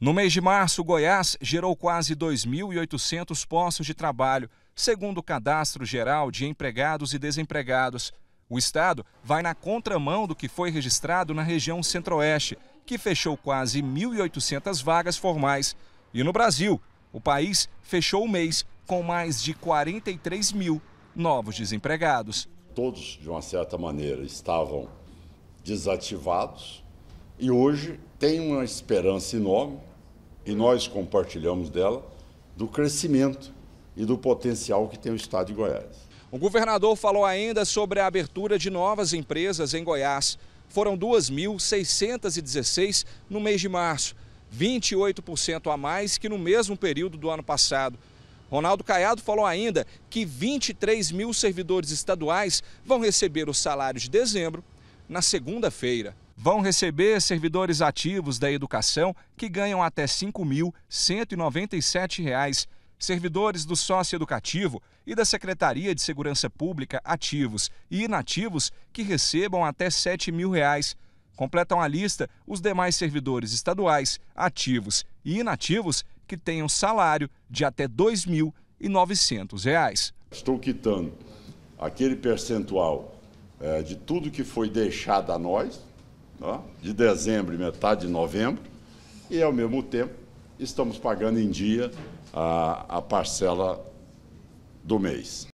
No mês de março, Goiás gerou quase 2.800 postos de trabalho, segundo o Cadastro Geral de Empregados e Desempregados. O estado vai na contramão do que foi registrado na região Centro-Oeste, que fechou quase 1.800 vagas formais. E no Brasil, o país fechou o mês com mais de 43 mil novos desempregados. Todos, de uma certa maneira, estavam desativados e hoje tem uma esperança enorme e nós compartilhamos dela, do crescimento e do potencial que tem o estado de Goiás. O governador falou ainda sobre a abertura de novas empresas em Goiás. Foram 2.616 no mês de março, 28% a mais que no mesmo período do ano passado. Ronaldo Caiado falou ainda que 23 mil servidores estaduais vão receber o salário de dezembro na segunda-feira vão receber servidores ativos da educação que ganham até R$ 5.197, servidores do sócio educativo e da Secretaria de Segurança Pública ativos e inativos que recebam até R$ 7.000. Completam a lista os demais servidores estaduais, ativos e inativos que tenham salário de até R$ 2.900. Estou quitando aquele percentual é, de tudo que foi deixado a nós, ó, de dezembro e metade de novembro, e ao mesmo tempo estamos pagando em dia a, a parcela do mês.